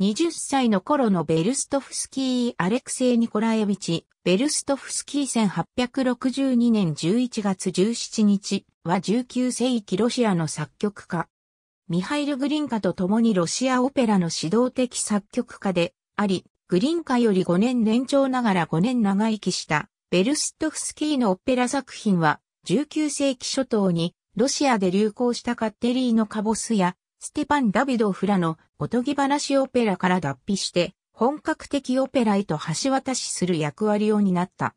20歳の頃のベルストフスキー・アレクセイ・ニコラエビチ、ベルストフスキー1862年11月17日は19世紀ロシアの作曲家。ミハイル・グリンカと共にロシアオペラの指導的作曲家であり、グリンカより5年年長ながら5年長生きしたベルストフスキーのオペラ作品は19世紀初頭にロシアで流行したカッテリーのカボスやステパン・ダビド・フラのおとぎ話オペラから脱皮して、本格的オペラへと橋渡しする役割を担った。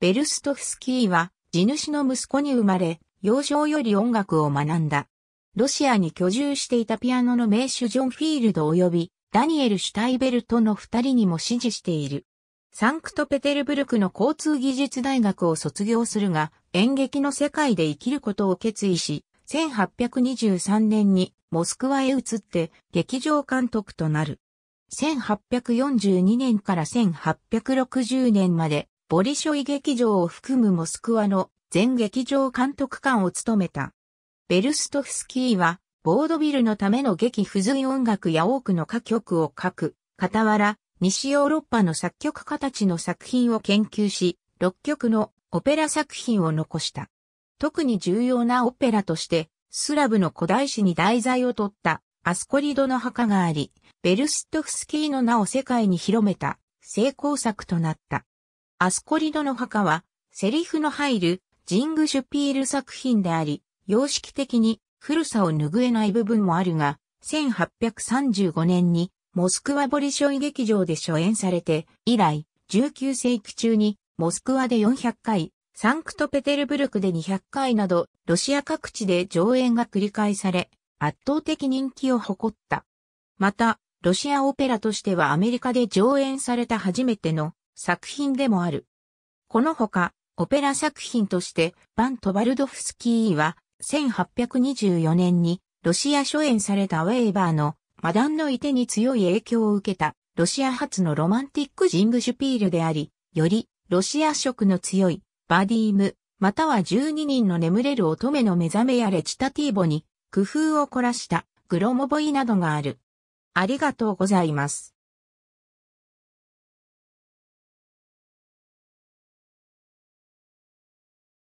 ベルストフスキーは、地主の息子に生まれ、幼少より音楽を学んだ。ロシアに居住していたピアノの名手ジョン・フィールド及び、ダニエル・シュタイベルトの二人にも支持している。サンクトペテルブルクの交通技術大学を卒業するが、演劇の世界で生きることを決意し、1823年にモスクワへ移って劇場監督となる。1842年から1860年まで、ボリショイ劇場を含むモスクワの全劇場監督官を務めた。ベルストフスキーは、ボードビルのための劇付随音楽や多くの歌曲を書く、傍ら、西ヨーロッパの作曲家たちの作品を研究し、6曲のオペラ作品を残した。特に重要なオペラとして、スラブの古代史に題材を取ったアスコリドの墓があり、ベルストフスキーの名を世界に広めた成功作となった。アスコリドの墓は、セリフの入るジングシュピール作品であり、様式的に古さを拭えない部分もあるが、1835年にモスクワボリショイ劇場で初演されて、以来、19世紀中にモスクワで400回、サンクトペテルブルクで200回など、ロシア各地で上演が繰り返され、圧倒的人気を誇った。また、ロシアオペラとしてはアメリカで上演された初めての作品でもある。このほか、オペラ作品として、バント・バルドフスキーは、1824年に、ロシア初演されたウェーバーの、マダンのいてに強い影響を受けた、ロシア発のロマンティックジングシュピールであり、より、ロシア色の強い、バディーム、または12人の眠れる乙女の目覚めやレチタティーボに工夫を凝らしたグロモボイなどがある。ありがとうございます。